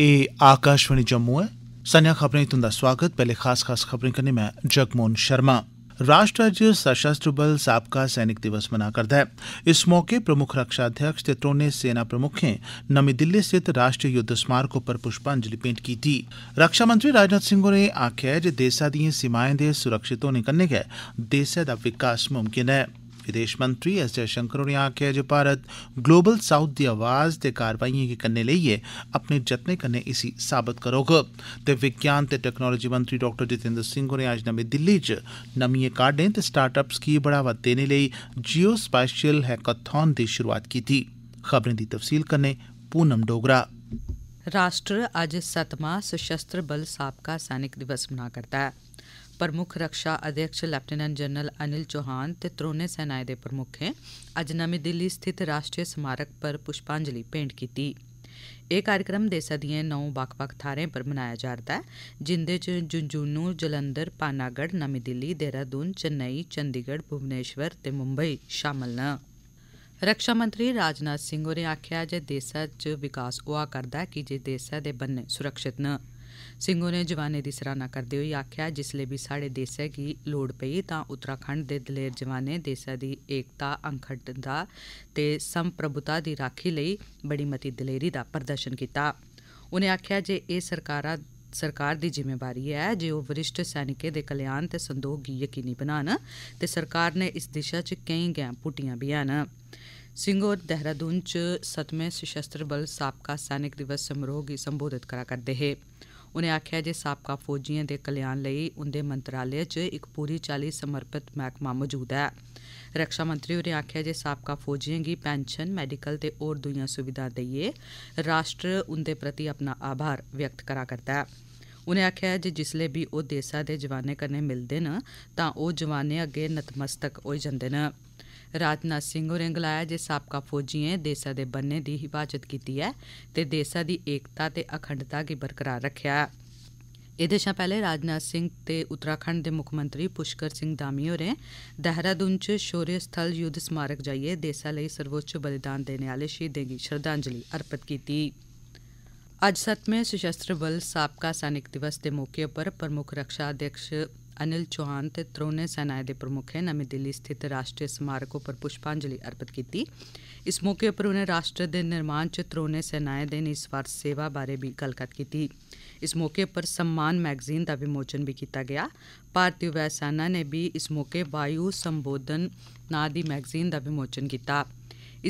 एह् आकाशवाणी जम्मू ऐ संझा खबरें च तुंदा सोआगत पैहले खास खास खबरें कन्नै में जगमोहन शर्मा राष्ट्र अज्ज सशस्त्र बल साबका सैनिक दिवस मना करदा ऐ इस मौके प्रमुक्ख रक्षा अध्यक्ष ते त्रौनें सेना प्रमुक्खें नमीं दिल्ली स्थित राष्ट्री युद्ध स्मारक उप्पर पुष्पांजलि भेंट कीती रक्षा मंत्री राजनाथ सिंह होरें आखेआ ऐ जे देसै दिएं सीमाएं दे सुरक्षित होने कन्नै गै देसै दा विकास मुमकिन ऐ विदेश मंत्री एस जयशंकर होरें आक्खेआ जे भारत ग्लोबल साउथ दी अवाज़ ते कारवाइएं गी कन्नै लेइयै अपने जतनें कन्नै इसी साबत करोग ते विज्ञान ते टैक्नालोजी मंत्री डॉ जितेन्द्र सिंह होरें अज्ज नमीं दिल्ली च नमिएं काड्डें ते स्टार्टअप्स गी बढ़ावा देने लेई जियो स्पाशियल हैकाथन दी शुरूआत कीती खबरें दी तफसील कन्नै पूनम डोगरा राष्ट्र अज्ज सतमां सशस्त्र बल साबका सैनिक दिवस मना करदा ऐ प्रमुख रक्षा अध्यक्ष लेफ्टिनेंट जनरल अनिल चौहान ते त्रौनें सेनाएं दे प्रमुखें अज्ज नमीं दिल्ली स्थित राश्ट्रीय स्मारक पर पुष्पांजलि भेंट कीती एह् कार्यक्रम देसै दिएं नौ बक्ख बक्ख थाहरें पर मनाया जा'रदा ऐ जिंदे च झुंझुनू जलंधर पानागढ़ नमीं दिल्ली देहरादून चेन्नई चंडीगढ़ भुवनेश्वर ते मुंबई शामल न रक्षा मंत्री राजनाथ सिंह होरें आखेआ ऐ जे देसै च विकास होआ करदा ऐ कीजे देसै दे बन्ने सुरक्षित न सिंह होरें जवानें दी सराहना करदे होई आक्खेआ जिसलै बी स्हाड़े देसै गी लोड़ पेई तां उत्तराखंड दे दलेर जवानें देसै दी एकता अखंडता ते संप्रभुता दी राक्खी लेई बड़ी मती दलेरी दा प्रदर्शन कीता उनें आक्खेआ जे एह् सरकार दी जिम्मेवारी ऐ जे ओह् वरिष्ठ सैनिकें दे कल्याण ते संदोख गी यकीनी बनान ते सरकार नै इस दिशा च केई गैंई पुट्टियां बी हैन सिंह होर देहरादून च सतमें सशस्त्र बल साबका सैनिक दिवस समारोह गी संबोधित करा करदे हे ਉਨੇ ਆਖਿਆ ਜੇ ਸਾਬਕਾ ਫੌਜੀਆਂ ਦੇ ਕਲਿਆਣ ਲਈ ਉਹਦੇ ਮੰਤਰਾਲੇ 'ਚ ਇੱਕ ਪੂਰੀ ਚਾਲੀ ਸਮਰਪਿਤ ਮਹਿਕਮਾ ਮੌਜੂਦ ਹੈ ਰੱਖਿਆ ਮੰਤਰੀ ਉਹਨੇ ਆਖਿਆ ਜੇ ਸਾਬਕਾ ਫੌਜੀਆਂ ਦੀ ਪੈਨਸ਼ਨ ਮੈਡੀਕਲ ਤੇ ਹੋਰ ਦੁਨੀਆ ਸੁਵਿਧਾ ਦਈਏ ਰਾਸ਼ਟਰ ਉਹਦੇ ਪ੍ਰਤੀ ਆਪਣਾ ਆਭਾਰ ਵਿਅਕਤ ਕਰਾ ਕਰਦਾ ਹੈ ਉਨੇ ਆਖਿਆ ਜੇ ਜਿਸਲੇ ਵੀ ਉਹ ਦੇਸਾਂ ਦੇ ਜਵਾਨੇ ਕਰਨੇ ਮਿਲਦੇ ਨਾ ਤਾਂ ਉਹ ਜਵਾਨੇ ਅੱਗੇ ਨਤਮਸਤਕ ਹੋ ਜਾਂਦੇ ਨਾ ਰਾਜਨਾਥ ਸਿੰਘ ਹੋरें ਗਲਾਇਆ ਜੇ ਸਾਬਕਾ ਹੈ ਦੇਸਾ ਦੇ ਬੰਨੇ ਦੀ ਹਿਫਾਜ਼ਤ ਕੀਤੀ ਹੈ ਤੇ ਦੇਸਾ ਦੀ ਏਕਤਾ ਤੇ ਅਖੰਡਤਾ ਕੀ ਬਰਕਰਾਰ ਰੱਖਿਆ ਇਹਦੇ ਸ਼ਾ ਪਹਿਲੇ ਰਾਜਨਾਥ ਸਿੰਘ ਤੇ ਉਤਰਾਖੰਡ ਦੇ ਮੁੱਖ ਮੰਤਰੀ ਪੁਸ਼ਕਰ ਸਿੰਘ ਦਾਮੀ ਹੋਰੇ ਦਹਰਾਦੂਨ ਚ ਸ਼ੋਰੇ ਸਥਲ ਯੁੱਧ ਸਮਾਰਕ ਜਾਈਏ ਦੇਸਾ ਲਈ ਸਰਵੋੱਚ ਬਲੀਦਾਨ ਦੇਣ ਵਾਲੇ ਸ਼ਹੀਦਾਂ ਦੀ ਸ਼ਰਧਾਂਜਲੀ ਅਰਪਿਤ ਕੀਤੀ ਅੱਜ 7ਵੇਂ ਸਸ਼ਸਤਰ ਬਲ ਸਾਬਕਾ ਸੈਨਿਕ ਦਿਵਸ ਦੇ ਮੌਕੇ ਉੱਪਰ ਪ੍ਰਮੁੱਖ ਰੱਖਿਆ ਅਧਿਕਸ਼ अनिल चौहान ते त्रौनें सेनाएं दे प्रमुक्खें नमीं दिल्ली स्थित राश्ट्री स्मारक उप्पर पुष्पांजलि अर्पित कीती इस मौके उप्पर उनें राश्ट्र दे निर्माण च त्रौनें सेनाएं दे निस्वार्थ सेवा बारै बी गल्लबात कीती इस मौके उप्पर सम्मान मैगजीन दा विमोचन बी कीता गेआ भारती वायु सेना नै बी इस मौके वायु संबोधन नां दी मैगजीन दा विमोचन कीता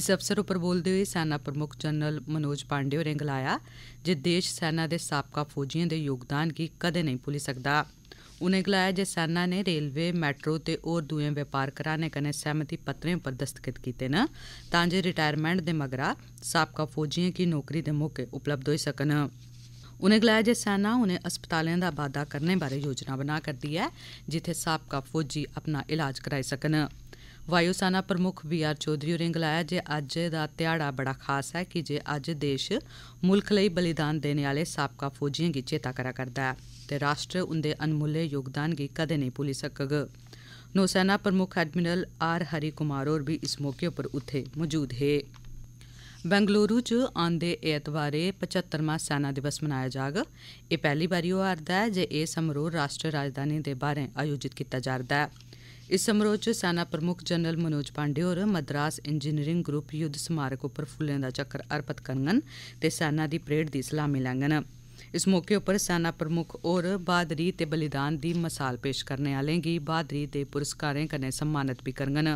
इस अवसर उप्पर बोलदे होई सेना प्रमुक्ख जनरल मनोज पांडे होरें गलाया जे देश सेना दे साबका फौजियें दे योगदान गी कदें नेईं भुल्ली सकदा उन्हें गलाया जे सेना ने रेलवे मेट्रो ते होर दुए बपार घराने कन्नै सैहमति पत्रें उप्पर दस्तखत कीते न तां जे रिटायरमैंट दे मगरा साबका फौजियें गी नौकरी दे मौके उपलब्ध होई सकन उनें गलाया जे सेना उनें अस्पतालें दा बाद्दा करने बारै योजना बना करदी ऐ जित्थे साबका फौजी अपना इलाज कराई सकन वायु सेना प्रमुक्ख बी आर चौधरी होरें गलाया जे अज्ज दा ध्याड़ा बड़ा खास ऐ की जे अज्ज देश मुल्ख लेई बलिदान देने आह्ले साबका फौजियें गी चेता करा करदा ऐ ते राश्ट्र उन्दे अनमुल्ले योगदान गी कदें नेई भुल्ली सकग नौसेना प्रमुक्ख एडमिरल आर हरि कुमार होर बी इस मौके उप्पर उत्थे मौजूद हे बेंगलुरू च औंदे एतवारें पचहत्तरवां सेना दिवस मनाया जाग एह् पैह्ली बारी होआ'रदा ऐ जे एह् समारोह राश्ट्री राजधानी दे बाहरें आयोजित कीता जा'रदा ऐ इस समारोह च सेना प्रमुक्ख जनरल मनोज पांडे होर मद्रास इंजीनियरिंग ग्रुप युद्ध स्मारक उप्पर फुल्लें दा चक्कर अर्पित करङन ते सेना दी परेड दी सलामी लैङन ਇਸ ਮੌਕੇ ਉੱਪਰ ਸੈਨਾ ਪ੍ਰਮੁੱਖ ਔਰ ਬਾਦਰੀ ਤੇ ਬਲੀਦਾਨ ਦੀ ਮਿਸਾਲ ਪੇਸ਼ ਕਰਨ ਵਾਲੇ ਬਾਦਰੀ ਬਹਾਦਰੀ ਦੇ ਪੁਰਸਕਾਰਾਂ ਕਨੇ ਸਨਮਾਨਿਤ ਵੀ ਕਰਨਗੇ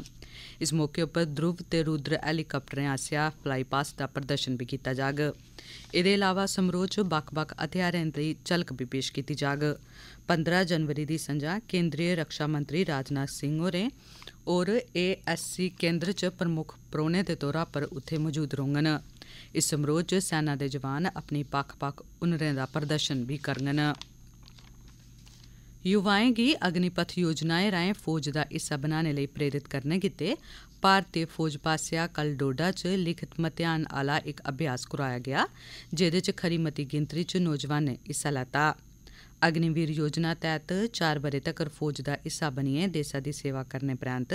ਇਸ ਮੌਕੇ ਉੱਪਰ ਧਰੁਵ ਤੇ ਰੁਦਰ ਹੈਲੀਕਾਪਟਰਾਂ ਆਸਿਆ ਫਲਾਈ ਪਾਸ ਦਾ ਪ੍ਰਦਰਸ਼ਨ ਵੀ ਕੀਤਾ ਜਾਗ ਇਹਦੇ ਇਲਾਵਾ ਸਮਰੋਚ 'ਚ ਬਕ-ਬਕ ਹਥਿਆਰਾਂ ਦੀ ਚਲਕ ਵੀ ਪੇਸ਼ ਕੀਤੀ ਜਾਗ 15 ਜਨਵਰੀ ਦੀ ਸੰਜਾ ਕੇਂਦਰੀ ਰੱਖਿਆ ਮੰਤਰੀ ਰਾਜਨਾਥ ਸਿੰਘ ਹੋਰੇ ਔਰ ਏਐਸਸੀ ਕੇਂਦਰ 'ਚ ਪ੍ਰਮੁੱਖ ਪ੍ਰੋਨੇ ਦੇ ਤੌਰ ਪਰ ਉੱਥੇ ਮੌਜੂਦ ਰਹਿਣਗੇ ਇਸ ਸਮਰੋਹ 'ਚ ਸੈਨਾ ਦੇ ਜਵਾਨ अपनी ਪੱਖ-ਪੱਖ ਹੁਨਰਾਂ ਦਾ ਪ੍ਰਦਰਸ਼ਨ ਵੀ ਕਰਨਨ युवाएं गी अग्निपथ योजनाएं राएं फौज दा हिस्सा बनाने लेई प्रेरित करने गितै भारतीय फौज पासेआ कल डोडा च लिखित मतेयान आह्ला इक अभ्यास करोआया गेआ जेह्दे च खरी मती गिनतरी च नौजवानें हिस्सा लैता ਅਗਨੀਵੀਰ ਯੋਜਨਾ ਤਹਿਤ 4 ਬਰੇ ਤੱਕ ਫੌਜ ਦਾ ਹਿੱਸਾ ਬਣੀਏ ਦੇਸ਼ਾ ਦੀ ਸੇਵਾ ਕਰਨੇ ਪ੍ਰਾਂਤ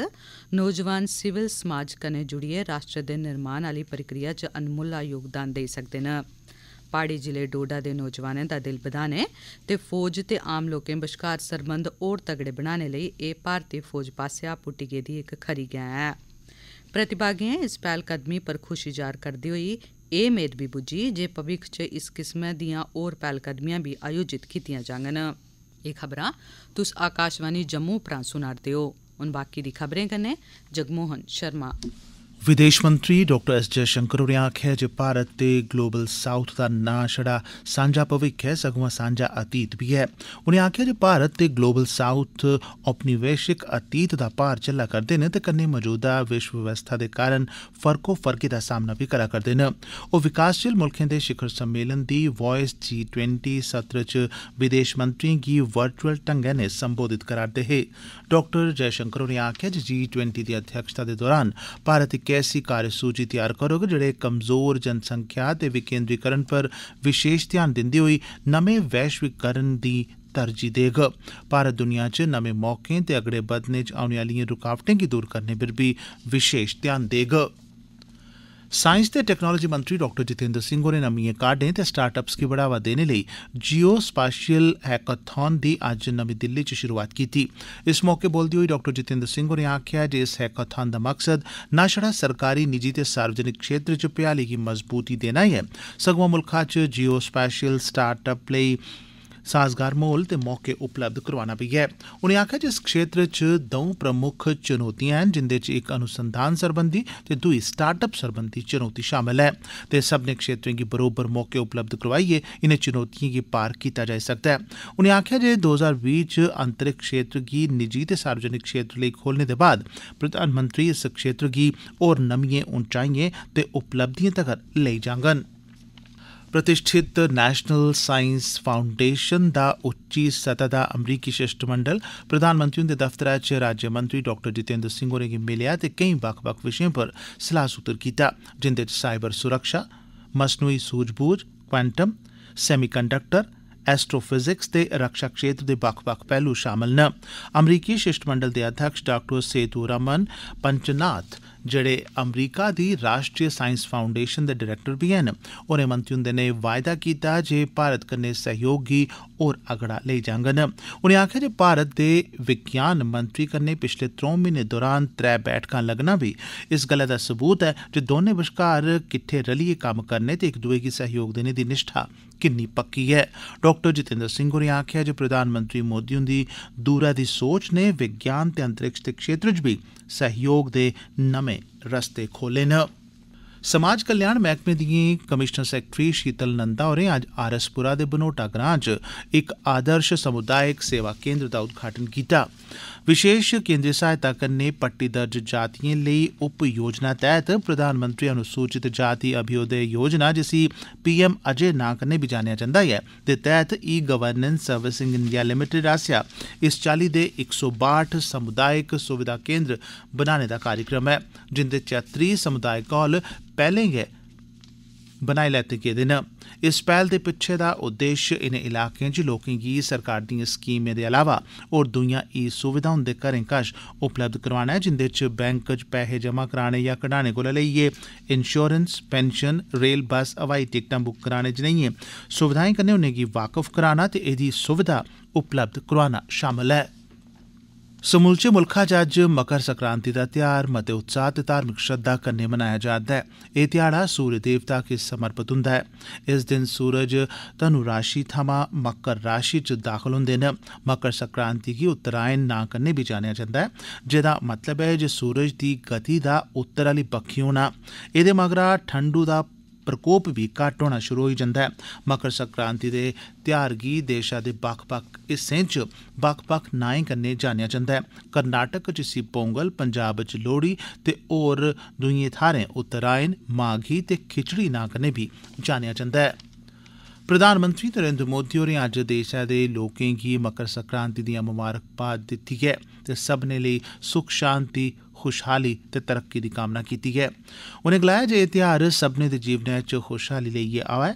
ਨੌਜਵਾਨ ਸਿਵਲ ਸਮਾਜ ਕਨੇ ਜੁੜੀਏ ਰਾਸ਼ਟਰ ਦੇ ਨਿਰਮਾਣ ਵਾਲੀ ਪ੍ਰਕਿਰਿਆ 'ਚ ਅਨਮੁੱਲਾ ਯੋਗਦਾਨ ਦੇ ਸਕਦੇ ਨੇ ਪਾੜੀ ਜ਼ਿਲ੍ਹੇ ਡੋਡਾ ਦੇ ਨੌਜਵਾਨਾਂ ਦਾ ਦਿਲ ਵਧਾਣੇ ਤੇ ਫੌਜ ਤੇ ਆਮ ਲੋਕਾਂ ਵਿਚਕਾਰ ਸਰਬੰਧ ਹੋਰ ਤਗੜੇ ਬਣਾਉਣ ਲਈ ਇਹ ਭਾਰਤੀ ਫੌਜ ਪਾਸਿਆ ਪੁੱਟੀ ਗਈ ਦੀ ਇੱਕ ਖਰੀ ਗਿਆ ਹੈ ਪ੍ਰਤਿਭਾਗੀਆਂ ਇਸ ਪਹਿਲ ਕਦਮੀ ਪਰ ਖੁਸ਼ੀ ਜ਼ਾਹਰ ਕਰਦੀ ਹੋਈ ਇਹ ਮੇਦ ਵੀ ਬੁਝੀ ਜੇ ਭਵਿੱਖ 'ਚ ਇਸ ਕਿਸਮ ਦੀਆਂ ਹੋਰ ਪਹਿਲਕਦਮੀਆਂ ਵੀ ਆਯੋਜਿਤ ਕੀਤੀਆਂ ਜਾਣਨ ਇਹ ਖਬਰਾਂ ਤੁਸ ਆਕਾਸ਼ਵਾਨੀ ਜੰਮੂ ਪ੍ਰਾਂ ਸੁਣਾਰਦੇ ਹੋ ਉਨ ਬਾਕੀ ਦੀ ਖਬਰਾਂ ਕਨੇ ਜਗਮੋਹਨ ਸ਼ਰਮਾ विदेश मंत्री डाक्टर एस जयशंकर होरें आक्खेआ ऐ जे भारत ते ग्लोबल साउथ दा नां छड़ा सांझा भविक्ख ऐ सगुआं सांझा अतीत बी ऐ उनें आक्खेआ जे भारत ते ग्लोबल साउथ औपनिवेशिक अतीत दा भार झल्ला करदे न ते कन्नै मजूदा विश्व व्यवस्था दे कारण फर्को फर्की दा सामना बी करै करदे न ओह् विकासशील मुल्खें दे शिखर सम्मेलन दी वायस जी ट्वेंटी सत्र च विदेश मंत्रिएं गी वर्चुअल ढंगै नै संबोधित करा'रदे हे डाक्टर जयशंकर होरें आक्खेआ जे जी ट्वेंटी दी अध्यक्षता दे दौरान भारत इक्कै ऐसी कार्यसूचि तैयार करोग जेहड़े कमजोर जनसंख्या ते विकेन्द्रीकरण पर विशेष ध्यान दिंदे होई नमें वैश्वीकरण दी तरजीह देग भारत दुनिया च नमें मौकें ते अगड़े बघने च औने आलिएं रूकावटें गी दूर करने पर बी विशेष ध्यान देग साईंस ते टेक्नोलोजी मंत्री डाक्टर जितेंद्र सिंह होरें नमिएं काड्डें ते स्टार्टअप्स गी बढ़ावा देने लेई जियो स्पाशियल हैकाथान दी अज्ज नमीं दिल्ली च शुरुआत कीती इस मौके बोलदे होई डाक्टर जितेंद्र सिंह होरें आखेआ जे इस हैकाथान दा मकसद न छड़ा सरकारी निजी ते सार्वजनिक क्षेत्र च भ्याली गी मजबूती देना ऐ सगुआं मुल्खै च जियो स्पाशियल स्टार्टअप लेई साजगार माहौल ते मौके उपलब्ध करोआना बी ऐ उनें आक्खेआ जे इस क्षेत्र च दंऊ प्रमुक्ख चुनौतियां हैन जिन्दे च इक अनुसंधान सरबंधी ते दुई स्टार्ट अप सरबंधी चुनौती शामल ऐ ते सब्बनें क्षेत्रें गी बरोबर मौके उपलब्ध करोआइयै इनें चुनौतिएं गी पार कीता जाई सकदा ऐ उनें आक्खेआ जे दो ज्हार बीह् च अंतरिक्ष क्षेत्र गी निजी ते सार्वजनिक क्षेत्र लेई खोलने दे बाद प्रधानमंत्री इस क्षेत्र गी होर नमिएं उंचाइएं ते उपलब्धिएं तगर लेई जांगन ਪ੍ਰਤਿਸ਼ਠਿਤ ਨੈਸ਼ਨਲ ਸਾਇੰਸ ਫਾਊਂਡੇਸ਼ਨ ਦਾ ਉੱਚੀ ਸਤਾ ਦਾ ਅਮਰੀਕੀ ਮੰਡਲ ਪ੍ਰਧਾਨ ਮੰਤਰੀ ਦੇ ਦਫ਼ਤਰ ਚ ਰਾਜ ਮੰਤਰੀ ਡਾਕਟਰ ਜਿਤੇਂਦਰ ਸਿੰਘ ਹੋਰੇ ਕੀ ਮਿਲਿਆ ਤੇ ਕਈ ਵੱਖ-ਵੱਖ ਵਿਸ਼ਿਆਂ ਪਰ ਸਲਾਹ ਸੁਤਰ ਕੀਤਾ ਜਿੰਦੇ ਚ ਸਾਈਬਰ ਸੁਰੱਖਿਆ ਮਸਨੂਈ ਸੂਝਬੂਝ ਕੁਆਂਟਮ ਸੈਮੀਕੰਡਕਟਰ ਐਸਟ੍ਰੋਫਿਜ਼ਿਕਸ ਤੇ ਰੱਖਿਆ ਖੇਤਰ ਦੇ ਵੱਖ-ਵੱਖ ਪਹਿਲੂ ਸ਼ਾਮਲ ਨੇ ਅਮਰੀਕੀ ਸ਼ਿਸ਼ਟ ਮੰਡਲ ਦੇ ਅਧਿਕਸ਼ ਡਾਕਟਰ ਸੇਤੂ ਰਮਨ ਪੰਚਨਾਥ जेहड़े अमरीका दी राष्ट्रीय सांइस फाउंडेशन दे डरैक्टर बी हैन होरें मंत्री हुंदे नै वायदा कीता जे भारत कन्नै सैह्योग गी होर अगड़ा लेई जाङन उनें आखेआ जे भारत दे विज्ञान मंत्री कन्नै पिछले त्रौं म्हीनें दौरान त्रै बैठकां लग्गना बी इस गल्लै दा सबूत ऐ जे दौनें बश्कार किट्ठे रलियै कम्म करने ते इक दुए गी सैह्योग देने दी निष्ठा किन्नी पक्की ऐ डाक्टर जितेंद्र सिंह होरें आखेआ जे प्रधानमंत्री मोदी हुंदी दूरै दी सोच नै विज्ञान ते अंतरिक्ष दे क्षेत्र च बी ਸਹਿਯੋਗ ਦੇ ਨਵੇਂ ਰਸਤੇ ਖੋਲੇ ਨੇ समाज कल्याण मैह्कमे दिएं कमीशनर सैक्रेटरी शीतल नंदा होरें अज्ज आर दे बनोटा ग्रां च इक आदर्श समुदायक सेवा केन्द्र दा उद्घाटन कीता विशेष केन्द्री सहायता कन्नै पट्टी दर्ज जातिएं लेई उप योजना तैह्त प्रधानमंत्री अनुसूचित जाति अभ्युदय योजना जिसी पीएम अजय नां कन्नै बी जानेआ जंदा ऐ दे तैह्त e governance servicing India limited आसेआ इस चाल्ली दे इक समुदायक सुविधा केन्द्र बनाने दा कार्यक्रम ऐ जिंदे चा त्रीह् समुदायक हाल ਪਹਿਲੇ ਗੇ ਬਣਾਈ ਲੈਤੇ ਕੀ ਦਿਨ ਇਸ ਪਹਿਲ ਦੇ ਪਿੱਛੇ ਦਾ ਉਦੇਸ਼ ਇਨੇ ਇਲਾਕਿਆਂ 'ਚ ਲੋਕਾਂ ਦੀ ਸਰਕਾਰ ਦੀਆਂ ਸਕੀਮਾਂ ਦੇ ਇਲਾਵਾ ਹੋਰ ਦੁਨੀਆਂ ਇਹ ਸੁਵਿਧਾ ਹੁੰਦੇ ਘਰੇ ਕਸ਼ ਉਪਲਬਧ ਕਰਵਾਉਣਾ ਜਿੰਦੇ 'ਚ ਬੈਂਕ 'ਚ ਪੈਸੇ ਜਮ੍ਹਾਂ ਕਰਾਣੇ ਜਾਂ ਕਢਾਣੇ ਕੋਲ ਲਈਏ ਇੰਸ਼ੋਰੈਂਸ ਪੈਨਸ਼ਨ ਰੇਲ ਬੱਸ ਹਵਾਈ ਟਿਕਟਾਂ ਬੁੱਕ ਕਰਾਣੇ ਜ ਨਹੀਂ ਹੈ ਸੁਵਿਧਾਵਾਂ ਕਰਨੇ ਉਹਨੇ ਕੀ ਵਾਕਫ ਕਰਾਣਾ ਤੇ ਇਹਦੀ ਸੁਵਿਧਾ ਉਪਲਬਧ ਕਰਵਾਉਣਾ ਸ਼ਾਮਲ ਹੈ समूलचे मुल्खा च अज्ज मकर संक्रांति दा ध्यार मते उत्साह ते धार्मिक श्रद्धा कन्नै मनाया जा'रदा ऐ एह् ध्याड़ा सूर्य देवता गी समर्पित हुंदा ऐ इस दिन सूरज धनु राशि थमां मकर राशि च दाखल हुंदे न मकर संक्रांति गी उत्तरायण नां कन्नै बी जानेआ जंदा ऐ जेह्दा मतलब ऐ जे सूरज दी गति दा उत्तर आली बक्खी होना एह्दे मगरा ठंडू दा ਪ੍ਰਕੋਪ ਵੀ ਘਟ ਹੋਣਾ ਸ਼ੁਰੂ ਹੋ ਜਾਂਦਾ ਹੈ ਮਕਰ ਸੰਕ੍ਰਾਂਤੀ ਦੇ ਤਿਹਾਰ ਗੀ ਦੇਸ਼ਾ ਦੇ ਬਖ-ਬਖ ਇਸ ਸੇਂਚ ਬਖ-ਬਖ ਨਾਏ ਕੰਨੇ ਜਾਣਿਆ ਜਾਂਦਾ ਹੈ ਕਰਨਾਟਕ ਚ ਸੀ ਪੋਂਗਲ ਪੰਜਾਬ ਚ ਲੋਹੜੀ ਤੇ ਹੋਰ ਦੁਨੀਏ ਥਾਰੇ ਉਤਰਾਇਣ ਮਾਘੀ ਤੇ ਖਿਚੜੀ ਨਾਂ ਕੰਨੇ ਵੀ ਜਾਣਿਆ ਜਾਂਦਾ ਹੈ ਪ੍ਰਧਾਨ ਮੰਤਰੀ ਨਰਿੰਦਰ ਮੋਦੀ ਹੋਰੇ ਅੱਜ ਦੇਸ਼ਾ ਦੇ ਲੋਕਾਂ ਕੀ ਮਕਰ ਸੰਕ੍ਰਾਂਤੀ ਦੀਆਂ ਮੁਬਾਰਕਬਾਦ ਦਿੱਤੀ ਹੈ ਤੇ ਸਭ ਨੇ ਲਈ ਸੁਖ ਸ਼ਾਂਤੀ खुशहाली ते तरक्की दी कामना कीती ऐ उनें गलाया जे एह् ध्यार सब्मनें दे जीवनै च खुशहाली लेइयै आवै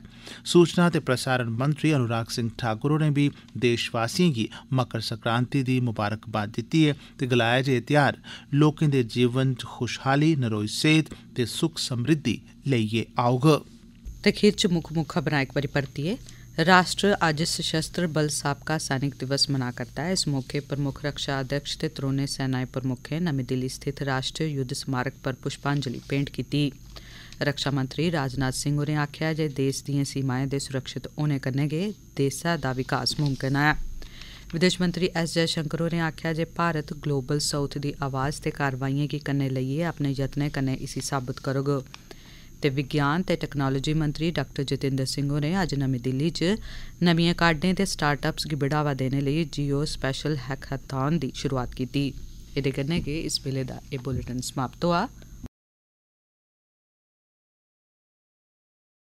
सूचना ते प्रसारण मंत्री अनुराग सिंह ठाकुर होरें बी देशवासिएं गी मकर संक्रांति दी मुबारकबाद दित्ती ऐ ते गलाया जे एह् ध्यार लोकें दे जीवन च खुशहाली नरोई सेहत ते सुख समृद्धि लेइयै औग राष्ट्र आज सशस्त्र बल साबका सैनिक दिवस मना करता है इस मौके प्रमुख रक्षा अध्यक्ष ते त्रोने सेनाएं प्रमुखें नमी दिल्ली स्थित राष्ट्रीय युद्ध स्मारक पर पुष्पांजलि भेंट की रक्षा मंत्री राजनाथ सिंह होरें आखेआ जे देश दियें सीमाएं दे सुरक्षित होने कन्नै गै देसै दा विकास मुमकन ऐ विदेश मंत्री एस जयशंकर होरें आखेआ जे भारत ग्लोबल साउथ दी आवाज ते कार्रवाइयें गी कन्नै लेइयै अपने यत्नें कन्नै इसी साबत करग ਤੇ ਵਿਗਿਆਨ ਤੇ ਟੈਕਨੋਲੋਜੀ ਮੰਤਰੀ ਡਾਕਟਰ ਜਤਿੰਦਰ ਸਿੰਘ ਹੋਰੇ ਅੱਜ ਨਵੀਂ ਦਿੱਲੀ 'ਚ ਨਵੀਆਂ ਕਾਢਾਂ ਤੇ ਸਟਾਰਟਅਪਸ ਨੂੰ ਬੜਾਵਾ ਦੇਣ ਲਈ ਜੀਓ ਸਪੈਸ਼ਲ ਹੈਕਾਥਨ ਦੀ ਸ਼ੁਰੂਆਤ ਕੀਤੀ ਇਹਦੇ ਕਰਨੇ ਕਿ ਇਸ ਵੇਲੇ ਦਾ ਇਹ ਬੁਲੇਟਿਨ ਸਮਾਪਤ ਹੋਆ